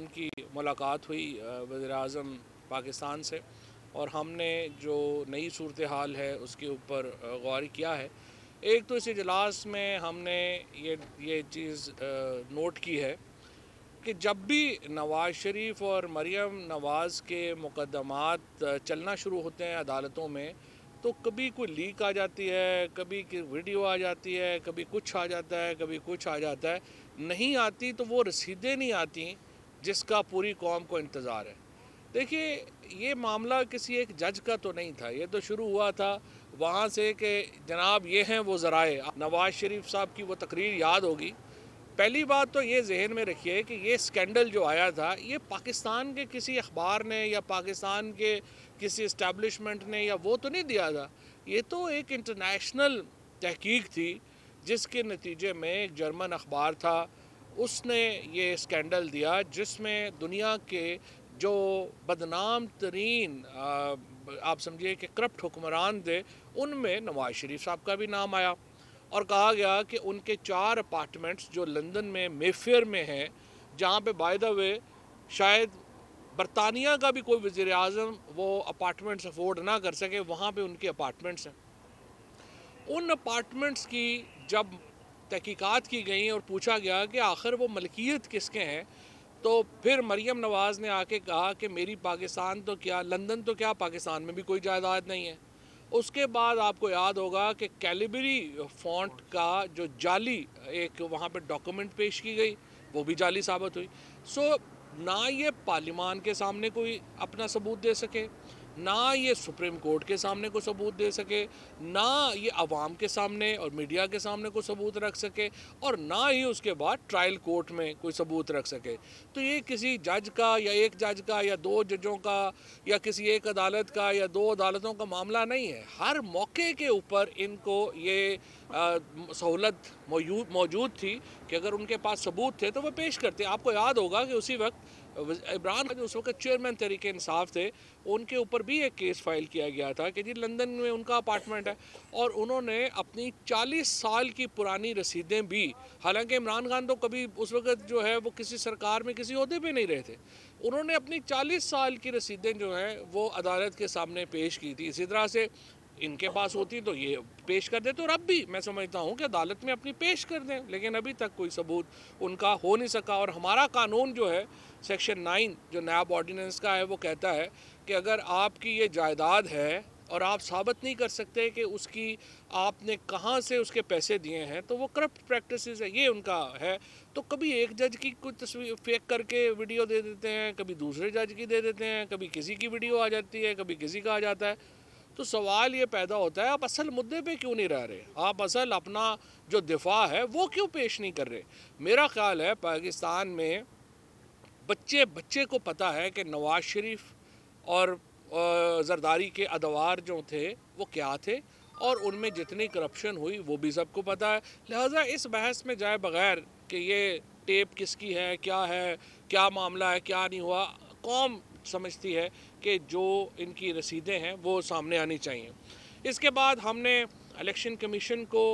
उनकी मुलाकात हुई वज़र अजम पाकिस्तान से और हमने जो नई सूरत हाल है उसके ऊपर गौर किया है एक तो इस इजलास में हमने ये ये चीज़ नोट की है कि जब भी नवाज़ शरीफ और मरियम नवाज़ के मुकदमात चलना शुरू होते हैं अदालतों में तो कभी कोई लीक आ जाती है कभी वीडियो आ जाती है कभी कुछ आ जाता है कभी कुछ आ जाता है नहीं आती तो वो रसीदें नहीं आती जिसका पूरी कौम को इंतज़ार है देखिए ये मामला किसी एक जज का तो नहीं था ये तो शुरू हुआ था वहाँ से कि जनाब ये हैं वो ज़राए नवाज़ शरीफ साहब की वो तकरीर याद होगी पहली बात तो ये जहन में रखिए कि ये स्कैंडल जो आया था ये पाकिस्तान के किसी अखबार ने या पाकिस्तान के किसी इस्टेबलिशमेंट ने या वो तो नहीं दिया था ये तो एक इंटरनेशनल तहकीक थी जिसके नतीजे में एक जर्मन अखबार था उसने ये स्कैंडल दिया जिसमें दुनिया के जो बदनाम तरीन आप समझिए कि करप्ट हुक्मरान थे उनमें नवाज शरीफ साहब का भी नाम आया और कहा गया कि उनके चार अपार्टमेंट्स जो लंदन में मेफेयर में हैं जहाँ पे बाय द वे शायद बरतानिया का भी कोई वजे अजम वो अपार्टमेंट्स अफोर्ड ना कर सके वहाँ पे उनके अपार्टमेंट्स हैं उन अपार्टमेंट्स की जब तहकीकात की गई और पूछा गया कि आखिर वो मलकियत किसके हैं तो फिर मरीम नवाज़ ने आके कहा कि मेरी पाकिस्तान तो क्या लंदन तो क्या पाकिस्तान में भी कोई जायदाद नहीं है उसके बाद आपको याद होगा कि कैलिबरी फॉन्ट का जो जाली एक वहाँ पे डॉक्यूमेंट पेश की गई वो भी जाली साबित हुई सो ना ये पार्लिमान के सामने कोई अपना सबूत दे सके ना ये सुप्रीम कोर्ट के सामने को सबूत दे सके ना ये आवाम के सामने और मीडिया के सामने को सबूत रख सके और ना ही उसके बाद ट्रायल कोर्ट में कोई सबूत रख सके तो ये किसी जज का या एक जज का या दो जजों का या किसी एक अदालत का या दो अदालतों का मामला नहीं है हर मौके के ऊपर इनको ये सहूलत मौजूद मौजूद थी कि अगर उनके पास सबूत थे तो वह पेश करते आपको याद होगा कि उसी वक्त इमरान जो उस वक्त चेयरमैन तरीके इंसाफ थे उनके ऊपर भी एक केस फाइल किया गया था कि जी लंदन में उनका अपार्टमेंट है और उन्होंने अपनी 40 साल की पुरानी रसीदें भी हालांकि इमरान खान तो कभी उस वक्त जो है वो किसी सरकार में किसी अहदे पर नहीं रहे थे उन्होंने अपनी 40 साल की रसीदें जो हैं वो अदालत के सामने पेश की थी इसी तरह से इनके पास होती तो ये पेश कर देते और अब भी मैं समझता हूँ कि अदालत में अपनी पेश कर दें लेकिन अभी तक कोई सबूत उनका हो नहीं सका और हमारा कानून जो है सेक्शन नाइन जो नायब ऑर्डीनेंस का है वो कहता है कि अगर आपकी ये जायदाद है और आप साबित नहीं कर सकते कि उसकी आपने कहाँ से उसके पैसे दिए हैं तो वो करप्ट प्रैक्टिस है ये उनका है तो कभी एक जज की कोई तस्वीर फेक करके वीडियो दे देते हैं कभी दूसरे जज की दे देते हैं कभी किसी की वीडियो आ जाती है कभी किसी का आ जाता है तो सवाल ये पैदा होता है आप असल मुद्दे पे क्यों नहीं रह रहे आप असल अपना जो दिफा है वो क्यों पेश नहीं कर रहे मेरा ख्याल है पाकिस्तान में बच्चे बच्चे को पता है कि नवाज शरीफ और जरदारी के अदवार जो थे वो क्या थे और उनमें जितनी करप्शन हुई वो भी सबको पता है लिहाजा इस बहस में जाए बगैर कि ये टेप किसकी है क्या है क्या मामला है क्या नहीं हुआ कौम समझती है कि जो इनकी रसीदें हैं वो सामने आनी चाहिए इसके बाद हमने इलेक्शन कमीशन को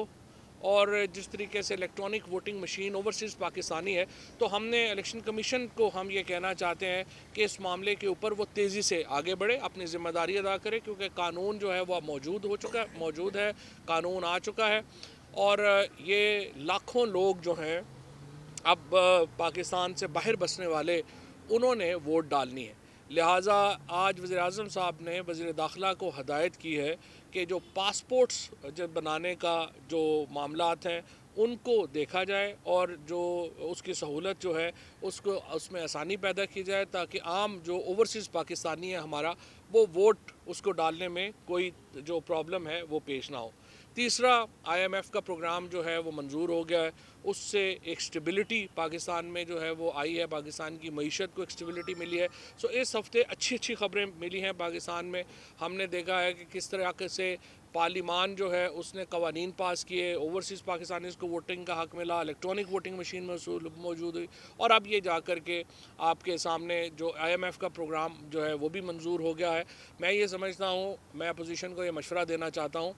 और जिस तरीके से electronic voting machine overseas Pakistani है तो हमने इलेक्शन कमीशन को हम ये कहना चाहते हैं कि इस मामले के ऊपर वो तेज़ी से आगे बढ़े अपनी ज़िम्मेदारी अदा करें क्योंकि कानून जो है वह मौजूद हो चुका है मौजूद है कानून आ चुका है और ये लाखों लोग जो हैं अब पाकिस्तान से बाहर बसने वाले उन्होंने वोट डालनी है लिहाजा आज वज़ी अजम साहब ने वज़ी दाखिला को हदायत की है कि जो पासपोर्ट्स जब बनाने का जो मामला हैं उनको देखा जाए और जो उसकी सहूलत जो है उसको उसमें आसानी पैदा की जाए ताकि आम जो ओवरसीज़ पाकिस्तानी है हमारा वो वोट उसको डालने में कोई जो प्रॉब्लम है वो पेश ना हो तीसरा आईएमएफ का प्रोग्राम जो है वो मंजूर हो गया है उससे एक स्टेबिलिटी पाकिस्तान में जो है वो आई है पाकिस्तान की मीशत को एक स्टेबिलिटी मिली है सो इस हफ्ते अच्छी अच्छी खबरें मिली हैं पाकिस्तान में हमने देखा है कि किस तरह से पार्लीमान जो है उसने कवानीन पास किए ओवरसीज़ पाकिस्तानी को वोटिंग का हक मिला इलेक्ट्रॉनिक वोटिंग मशीन मौजूद हुई और अब ये जा कर के आपके सामने जो एफ़ का प्रोग्राम जो है वो भी मंजूर हो गया है मैं ये समझता हूँ मैं अपोजिशन को ये मशवरा देना चाहता हूँ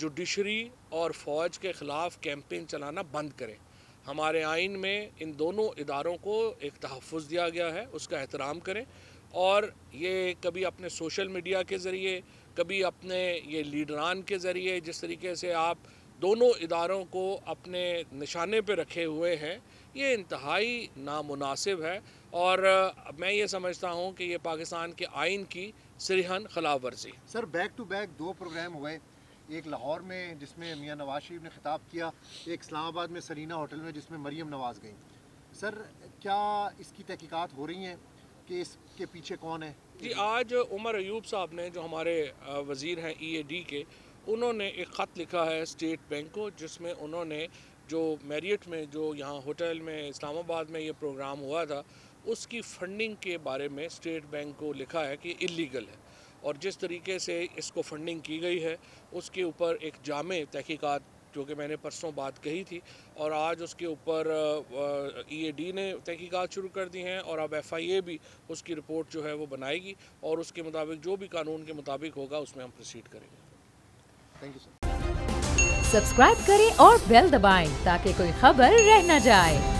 जुडिशरी और फ़ौज के ख़िलाफ़ कैंपेन चलाना बंद करें हमारे आइन में इन दोनों इदारों को एक तहफ़ दिया गया है उसका एहतराम करें और ये कभी अपने सोशल मीडिया के ज़रिए कभी अपने ये लीडरान के ज़रिए जिस तरीके से आप दोनों इदारों को अपने निशाने पर रखे हुए हैं ये इंतहाई नामुनासिब है और मैं ये समझता हूँ कि ये पाकिस्तान के आइन की सरहन खिलाफ वर्जी सर बैक टू बैक दो प्रोग्राम हुए एक लाहौर में जिसमें मियाँ नवाज शरीफ ने खिताब किया एक इस्लामाबाद में सरीना होटल में जिसमें मरीम नवाज़ गई सर क्या इसकी तहकीक़त हो रही हैं कि इसके पीछे कौन है जी आज उमर अयूब साहब ने जो हमारे वज़ीर हैं ई ए डी के उन्होंने एक ख़त लिखा है स्टेट बैंक को जिसमें उन्होंने जो मेरिट में जो यहाँ होटल में इस्लामाबाद में ये प्रोग्राम हुआ था उसकी फंडिंग के बारे में स्टेट बैंक को लिखा है कि इलीगल है और जिस तरीके से इसको फंडिंग की गई है उसके ऊपर एक जाम तहकीक़ात जो कि मैंने परसों बात कही थी और आज उसके ऊपर ईएडी e ने तहकीकात शुरू कर दी हैं और अब एफआईए भी उसकी रिपोर्ट जो है वो बनाएगी और उसके मुताबिक जो भी कानून के मुताबिक होगा उसमें हम प्रोसीड करेंगे थैंक यू सर सब्सक्राइब करें और बेल दबाएं ताकि कोई खबर रह न जाए